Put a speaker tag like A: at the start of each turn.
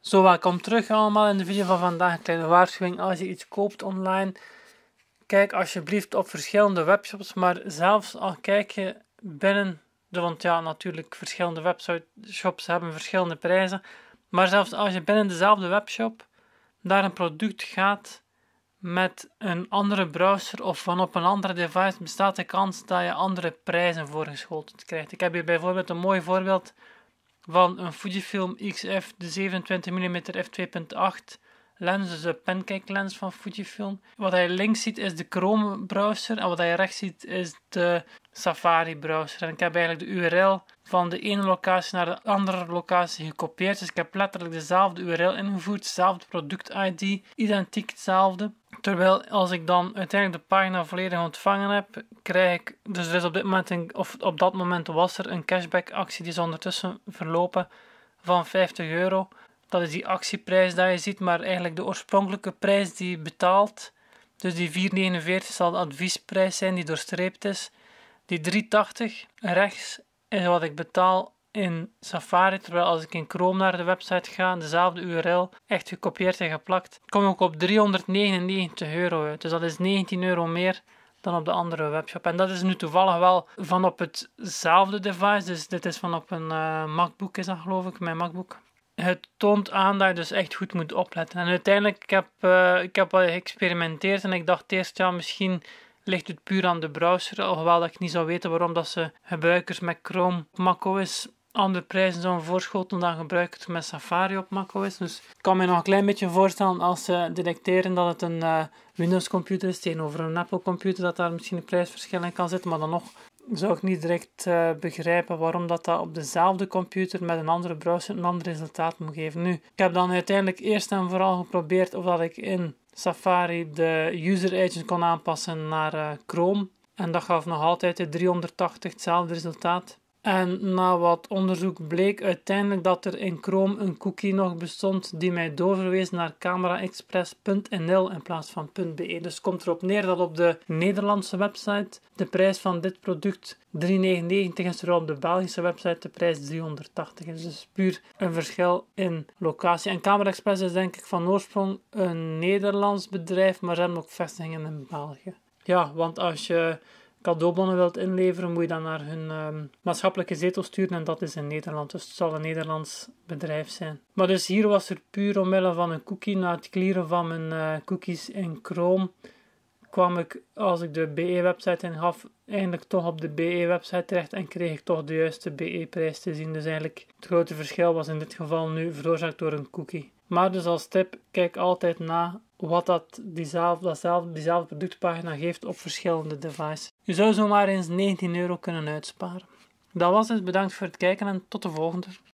A: Zo, welkom terug allemaal in de video van vandaag. Een kleine waarschuwing, als je iets koopt online, kijk alsjeblieft op verschillende webshops. Maar zelfs al kijk je binnen, de, want ja, natuurlijk, verschillende webshops hebben verschillende prijzen. Maar zelfs als je binnen dezelfde webshop naar een product gaat met een andere browser of van op een andere device, bestaat de kans dat je andere prijzen voorgeschoteld krijgt. Ik heb hier bijvoorbeeld een mooi voorbeeld van een Fujifilm XF, de 27mm f2.8 lens, dus de pancake lens van Fujifilm. Wat hij links ziet is de Chrome browser en wat hij rechts ziet is de Safari browser. En ik heb eigenlijk de URL van de ene locatie naar de andere locatie gekopieerd. Dus ik heb letterlijk dezelfde URL ingevoerd, dezelfde product ID, identiek hetzelfde. Terwijl als ik dan uiteindelijk de pagina volledig ontvangen heb, krijg ik, dus er op dit moment, of op dat moment was er een cashback actie die is ondertussen verlopen van 50 euro. Dat is die actieprijs die je ziet, maar eigenlijk de oorspronkelijke prijs die je betaalt, dus die 4,49 zal de adviesprijs zijn die doorstreept is. Die 3,80 rechts is wat ik betaal in Safari, terwijl als ik in Chrome naar de website ga, dezelfde URL, echt gekopieerd en geplakt, kom ik op 399 euro uit. Dus dat is 19 euro meer dan op de andere webshop. En dat is nu toevallig wel van op hetzelfde device, dus dit is van op een eh, MacBook is dat geloof ik, mijn MacBook. Het toont aan dat je dus echt goed moet opletten. En uiteindelijk, ik heb, uh, ik heb wel geëxperimenteerd en ik dacht eerst, ja, misschien ligt het puur aan de browser. Alhoewel dat ik niet zou weten waarom dat ze gebruikers met Chrome macOS andere prijzen zo'n voorschot dan gebruikt met Safari op macOS. Dus ik kan me nog een klein beetje voorstellen als ze detecteren dat het een eh, Windows-computer is tegenover een Apple-computer, dat daar misschien een prijsverschil in kan zitten. Maar dan nog zou ik niet direct eh, begrijpen waarom dat, dat op dezelfde computer met een andere browser een ander resultaat moet geven. Nu, ik heb dan uiteindelijk eerst en vooral geprobeerd of dat ik in Safari de user agent kon aanpassen naar eh, Chrome. En dat gaf nog altijd de 380 hetzelfde resultaat. En na wat onderzoek bleek uiteindelijk dat er in Chrome een cookie nog bestond die mij doorverwees naar cameraexpress.nl in plaats van .be. Dus komt erop neer dat op de Nederlandse website de prijs van dit product 3,99 is, terwijl op de Belgische website de prijs 380 is. Dus puur een verschil in locatie. En Camera Express is denk ik van oorsprong een Nederlands bedrijf, maar ze hebben ook vestigingen in België. Ja, want als je cadeaubonnen wilt inleveren, moet je dan naar hun ehm, maatschappelijke zetel sturen en dat is in Nederland. Dus het zal een Nederlands bedrijf zijn. Maar dus hier was er puur omwille van een cookie, na het clearen van mijn eh, cookies in Chrome, kwam ik, als ik de BE-website ingaf, eindelijk toch op de BE-website terecht en kreeg ik toch de juiste BE-prijs te zien. Dus eigenlijk het grote verschil was in dit geval nu veroorzaakt door een cookie. Maar dus als tip, kijk altijd na wat dat diezelfde, diezelfde productpagina geeft op verschillende devices. Je zou zomaar eens 19 euro kunnen uitsparen. Dat was het, dus. bedankt voor het kijken en tot de volgende.